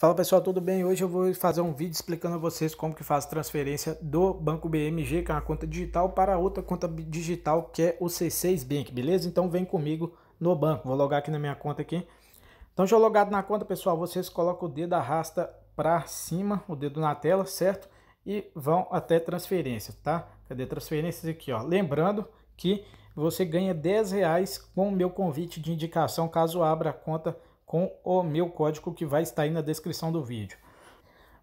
Fala pessoal, tudo bem? Hoje eu vou fazer um vídeo explicando a vocês como que faz transferência do Banco BMG, que é uma conta digital, para outra conta digital que é o C6 Bank, beleza? Então vem comigo no banco, vou logar aqui na minha conta aqui. Então já logado na conta pessoal, vocês colocam o dedo, arrasta para cima, o dedo na tela, certo? E vão até transferência, tá? Cadê transferências aqui, ó? Lembrando que você ganha 10 reais com o meu convite de indicação caso abra a conta digital com o meu código que vai estar aí na descrição do vídeo.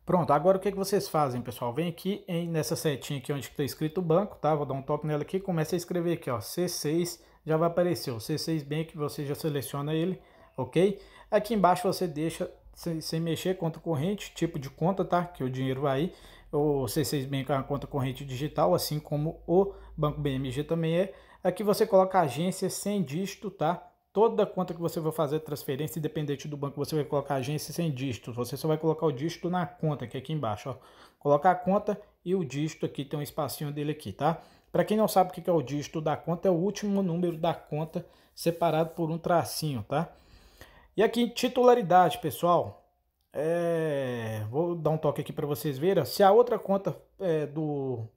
Pronto, agora o que, que vocês fazem, pessoal? Vem aqui em, nessa setinha aqui onde está escrito banco, tá? Vou dar um top nela aqui, começa a escrever aqui, ó, C6, já vai aparecer o C6 Bank, você já seleciona ele, ok? Aqui embaixo você deixa sem, sem mexer conta corrente, tipo de conta, tá? Que o dinheiro vai aí. O C6 Bank é uma conta corrente digital, assim como o Banco BMG também é. Aqui você coloca agência sem dígito, tá? toda conta que você vai fazer transferência, independente do banco, você vai colocar agência sem dígitos. Você só vai colocar o dígito na conta, que é aqui embaixo. Ó. Colocar a conta e o dígito aqui, tem um espacinho dele aqui, tá? Para quem não sabe o que é o dígito da conta, é o último número da conta separado por um tracinho, tá? E aqui, titularidade, pessoal. É... Vou dar um toque aqui para vocês verem. Se a outra conta é, do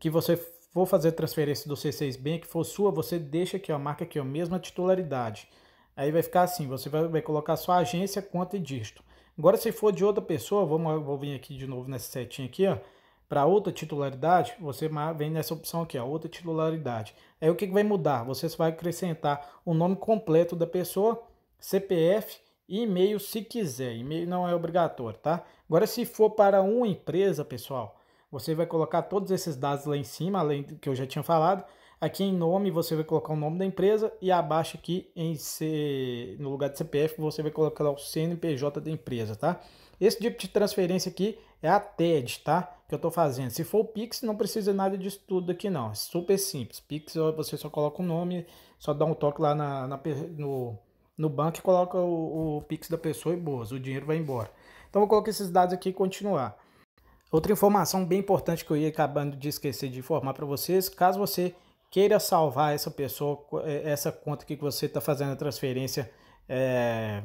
que você Vou fazer transferência do C6 Bank, que for sua, você deixa aqui, ó, marca aqui, ó, mesma titularidade. Aí vai ficar assim, você vai, vai colocar sua agência, conta e dígito. Agora, se for de outra pessoa, vamos, vou vir aqui de novo nessa setinha aqui, ó, para outra titularidade, você vem nessa opção aqui, ó, outra titularidade. Aí o que, que vai mudar? Você vai acrescentar o nome completo da pessoa, CPF e e-mail se quiser. E-mail não é obrigatório, tá? Agora, se for para uma empresa, pessoal, você vai colocar todos esses dados lá em cima, além do que eu já tinha falado. Aqui em nome você vai colocar o nome da empresa e abaixo aqui em C, no lugar de CPF você vai colocar o CNPJ da empresa, tá? Esse tipo de transferência aqui é a TED, tá? Que eu tô fazendo. Se for o Pix, não precisa nada disso tudo aqui não. É super simples. Pix você só coloca o nome, só dá um toque lá na, na no, no banco e coloca o, o Pix da pessoa e boas. O dinheiro vai embora. Então vou colocar esses dados aqui e continuar. Outra informação bem importante que eu ia acabando de esquecer de informar para vocês, caso você queira salvar essa pessoa, é, essa conta que você está fazendo a transferência, é,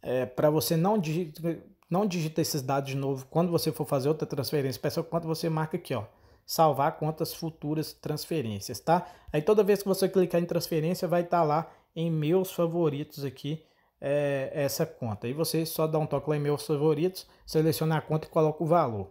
é, para você não digitar, não esses dados de novo quando você for fazer outra transferência para essa conta, você marca aqui, ó, salvar contas futuras transferências, tá? Aí toda vez que você clicar em transferência, vai estar tá lá em meus favoritos aqui, é, essa conta. Aí você só dá um toque lá em meus favoritos, seleciona a conta e coloca o valor.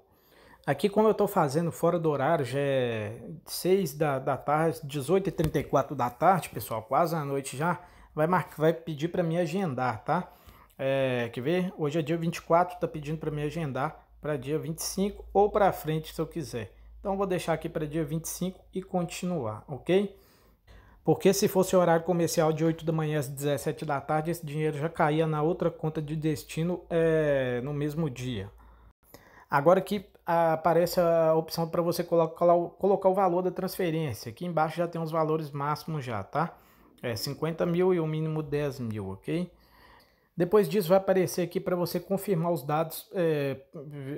Aqui, como eu estou fazendo fora do horário, já é 6 da, da tarde, 18h34 da tarde, pessoal, quase à noite já, vai, mar vai pedir para me agendar, tá? É, quer ver? Hoje é dia 24, tá pedindo para me agendar para dia 25 ou para frente, se eu quiser. Então, vou deixar aqui para dia 25 e continuar, ok? Porque se fosse o horário comercial de 8 da manhã às 17 da tarde, esse dinheiro já caía na outra conta de destino é, no mesmo dia. Agora que aparece a opção para você colocar o valor da transferência. Aqui embaixo já tem os valores máximos já, tá? É 50 mil e o mínimo 10 mil, ok? Depois disso vai aparecer aqui para você confirmar os dados é,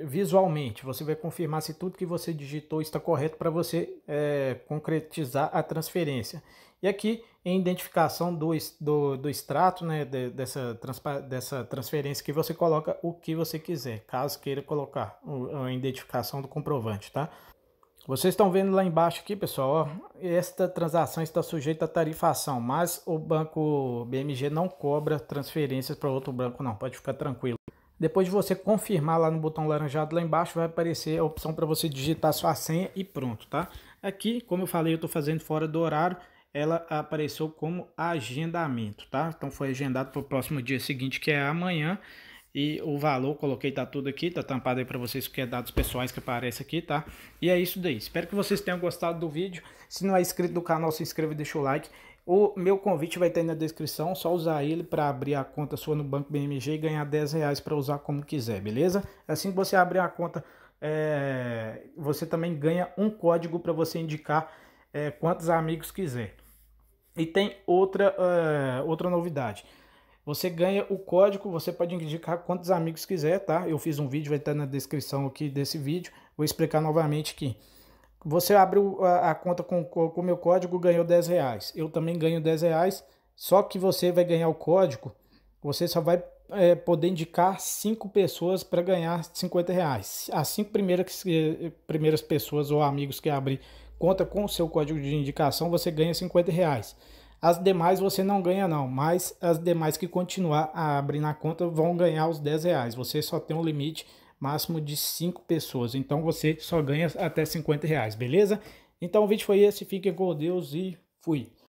visualmente. Você vai confirmar se tudo que você digitou está correto para você é, concretizar a transferência. E aqui em identificação do, do, do extrato, né, dessa, dessa transferência que você coloca o que você quiser, caso queira colocar a identificação do comprovante, tá? Vocês estão vendo lá embaixo aqui, pessoal, ó, esta transação está sujeita à tarifação, mas o banco BMG não cobra transferências para outro banco não, pode ficar tranquilo. Depois de você confirmar lá no botão laranjado lá embaixo, vai aparecer a opção para você digitar sua senha e pronto, tá? Aqui, como eu falei, eu estou fazendo fora do horário, ela apareceu como agendamento, tá? Então foi agendado para o próximo dia seguinte, que é amanhã. E o valor, coloquei, tá tudo aqui, tá tampado aí para vocês, que é dados pessoais que aparece aqui, tá? E é isso daí. Espero que vocês tenham gostado do vídeo. Se não é inscrito no canal, se inscreva e deixa o like. O meu convite vai estar aí na descrição, só usar ele para abrir a conta sua no Banco BMG e ganhar 10 reais para usar como quiser, beleza? Assim que você abrir a conta, é... você também ganha um código para você indicar é, quantos amigos quiser. E tem outra, uh, outra novidade. Você ganha o código, você pode indicar quantos amigos quiser, tá? Eu fiz um vídeo, vai estar na descrição aqui desse vídeo. Vou explicar novamente aqui. Você abriu a, a conta com o meu código, ganhou 10 reais. Eu também ganho 10 reais, só que você vai ganhar o código. Você só vai é, poder indicar cinco pessoas para ganhar 50 reais. As cinco primeiras, primeiras pessoas ou amigos que abrir conta com o seu código de indicação, você ganha 50 reais. As demais você não ganha não, mas as demais que continuar a abrir na conta vão ganhar os 10 reais. Você só tem um limite máximo de 5 pessoas, então você só ganha até 50 reais, beleza? Então o vídeo foi esse, fiquem com Deus e fui!